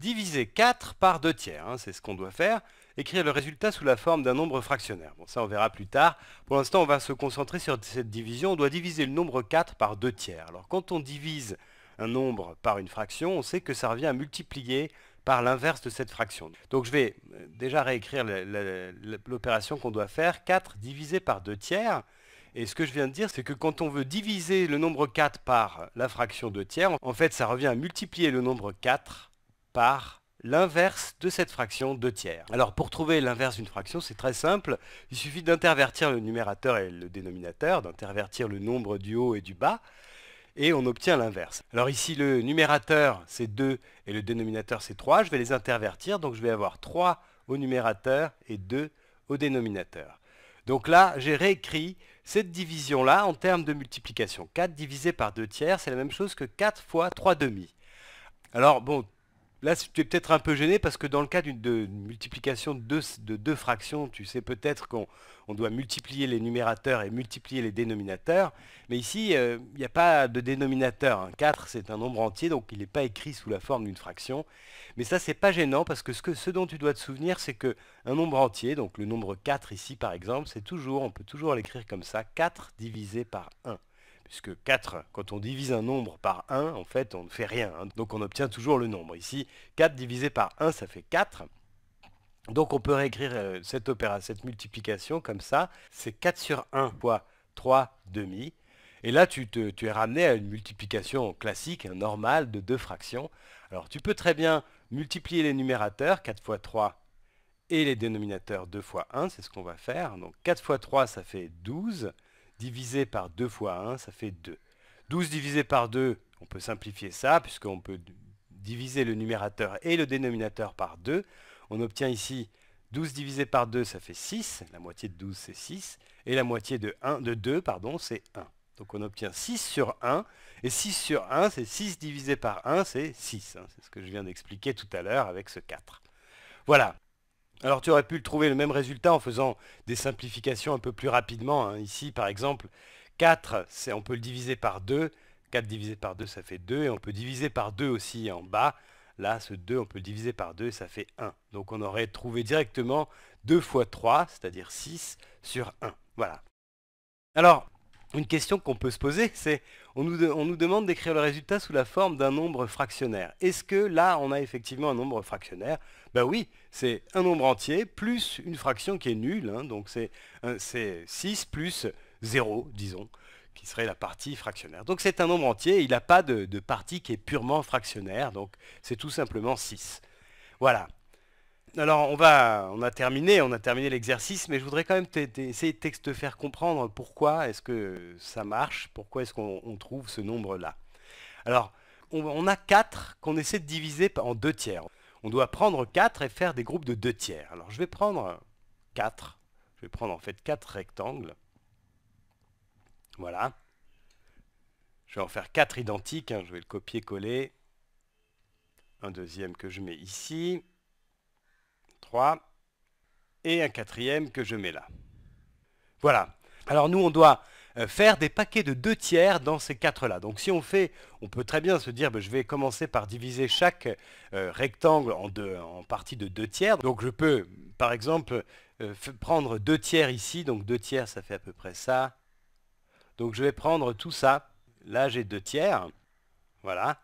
diviser 4 par 2 tiers, hein, c'est ce qu'on doit faire, écrire le résultat sous la forme d'un nombre fractionnaire. Bon, ça on verra plus tard. Pour l'instant, on va se concentrer sur cette division. On doit diviser le nombre 4 par 2 tiers. Alors quand on divise un nombre par une fraction, on sait que ça revient à multiplier par l'inverse de cette fraction. Donc je vais euh, déjà réécrire l'opération qu'on doit faire. 4 divisé par 2 tiers. Et ce que je viens de dire, c'est que quand on veut diviser le nombre 4 par la fraction 2 tiers, en fait, ça revient à multiplier le nombre 4 par l'inverse de cette fraction 2 tiers. Alors pour trouver l'inverse d'une fraction, c'est très simple, il suffit d'intervertir le numérateur et le dénominateur, d'intervertir le nombre du haut et du bas, et on obtient l'inverse. Alors ici le numérateur c'est 2 et le dénominateur c'est 3, je vais les intervertir, donc je vais avoir 3 au numérateur et 2 au dénominateur. Donc là, j'ai réécrit cette division-là en termes de multiplication. 4 divisé par 2 tiers, c'est la même chose que 4 fois 3 demi. Alors bon, Là, tu es peut-être un peu gêné parce que dans le cas d'une multiplication de deux, fractions, tu sais peut-être qu'on doit multiplier les numérateurs et multiplier les dénominateurs. Mais ici, euh, il n'y a pas de dénominateur. 4, hein. c'est un nombre entier, donc il n'est pas écrit sous la forme d'une fraction. Mais ça, c'est pas gênant parce que ce, que ce, dont tu dois te souvenir, c'est qu'un nombre entier, donc le nombre 4 ici par exemple, c'est toujours, on peut toujours l'écrire comme ça, 4 divisé par 1 puisque 4, quand on divise un nombre par 1, en fait, on ne fait rien. Hein. donc on obtient toujours le nombre. Ici, 4 divisé par 1, ça fait 4. Donc on peut réécrire euh, cette, multiplication comme ça. C'est 4 sur 1 fois 3 demi. Et là, tu, es ramené à une multiplication classique, hein, normale, de deux fractions. Alors tu peux très bien multiplier les numérateurs, 4 fois 3, et les dénominateurs 2 fois 1, c'est ce qu'on va faire. Donc 4 fois 3, ça fait 12 divisé par 2 fois 1, ça fait 2. 12 divisé par 2, on peut simplifier ça, puisqu'on peut diviser le numérateur et le dénominateur par 2. On obtient ici 12 divisé par 2, ça fait 6. La moitié de 12, c'est 6. Et la moitié de, 1, 2, pardon, c'est 1. Donc on obtient 6 sur 1. Et 6 sur 1, c'est 6 divisé par 1, c'est 6. Hein. c'est ce que je viens d'expliquer tout à l'heure avec ce 4. Voilà. Alors tu aurais pu le trouver le même résultat en faisant des simplifications un peu plus rapidement. Hein. Ici, par exemple, 4, on peut le diviser par 2. 4 divisé par 2, ça fait 2. Et on peut diviser par 2 aussi en bas. Là, ce 2, on peut le diviser par 2 et ça fait 1. Donc on aurait trouvé directement 2 fois 3, c'est-à-dire 6, sur 1. Voilà. Alors, une question qu'on peut se poser, c'est on nous, nous demande d'écrire le résultat sous la forme d'un nombre fractionnaire. Est-ce que là, on a effectivement un nombre fractionnaire Ben oui, c'est un nombre entier plus une fraction qui est nulle, hein. donc c'est 6 plus 0, disons, qui serait la partie fractionnaire. Donc c'est un nombre entier, il n'a pas de, de partie qui est purement fractionnaire, donc c'est tout simplement 6. Voilà alors on va, on a terminé, on a terminé l'exercice, mais je voudrais quand même essayer de te faire comprendre pourquoi est-ce que ça marche, pourquoi est-ce qu'on trouve ce nombre-là. Alors, on, a 4 qu'on essaie de diviser en deux tiers. On doit prendre 4 et faire des groupes de deux tiers. Alors je vais prendre 4, je vais prendre en fait 4 rectangles. Voilà. Je vais en faire 4 identiques, hein. je vais le copier-coller. Un deuxième que je mets ici. 3 et un quatrième que je mets là. Voilà. Alors nous, on doit euh, faire des paquets de deux tiers dans ces quatre là. Donc si on fait, on peut très bien se dire, ben, je vais commencer par diviser chaque euh, rectangle en, deux, en partie de deux tiers. Donc je peux, par exemple, euh, prendre deux tiers ici. Donc deux tiers, ça fait à peu près ça. Donc je vais prendre tout ça. Là, j'ai deux tiers. Voilà.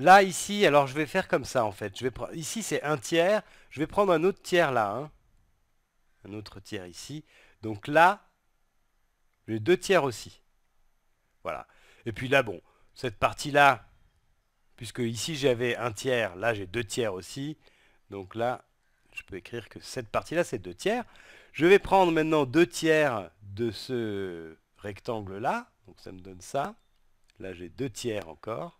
Là, ici, alors je vais faire comme ça en fait. ici, c'est un tiers. Je vais prendre un autre tiers là. Hein. Un autre tiers ici. Donc là, j'ai deux tiers aussi. Voilà. Et puis là, bon, cette partie-là, puisque ici j'avais un tiers, là j'ai deux tiers aussi. Donc là, je peux écrire que cette partie-là, c'est deux tiers. Je vais prendre maintenant deux tiers de ce rectangle-là. Donc ça me donne ça. Là, j'ai deux tiers encore.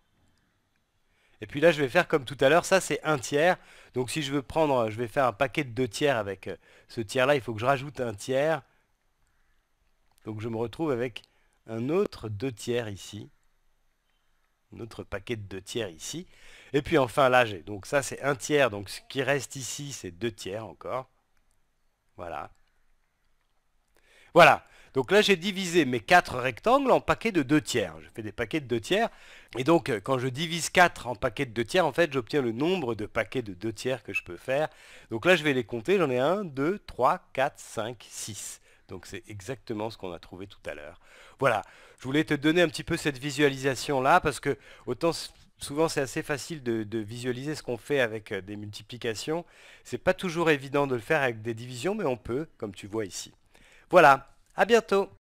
Et puis là, je vais faire comme tout à l'heure, ça c'est un tiers. Donc si je veux prendre, je vais faire un paquet de deux tiers avec euh, ce tiers-là, il faut que je rajoute un tiers. Donc je me retrouve avec un autre deux tiers ici. Un autre paquet de deux tiers ici. Et puis enfin là, j'ai donc ça c'est un tiers. Donc ce qui reste ici, c'est deux tiers encore. Voilà. Voilà. Donc là, j'ai divisé mes 4 rectangles en paquets de 2 tiers. Je fais des paquets de 2 tiers. Et donc, euh, quand je divise 4 en paquets de 2 tiers, en fait, j'obtiens le nombre de paquets de 2 tiers que je peux faire. Donc là, je vais les compter. J'en ai 1, 2, 3, 4, 5, 6. Donc c'est exactement ce qu'on a trouvé tout à l'heure. Voilà, je voulais te donner un petit peu cette visualisation-là, parce que autant souvent c'est assez facile de, de visualiser ce qu'on fait avec euh, des multiplications. C'est pas toujours évident de le faire avec des divisions, mais on peut, comme tu vois ici. Voilà, a bientôt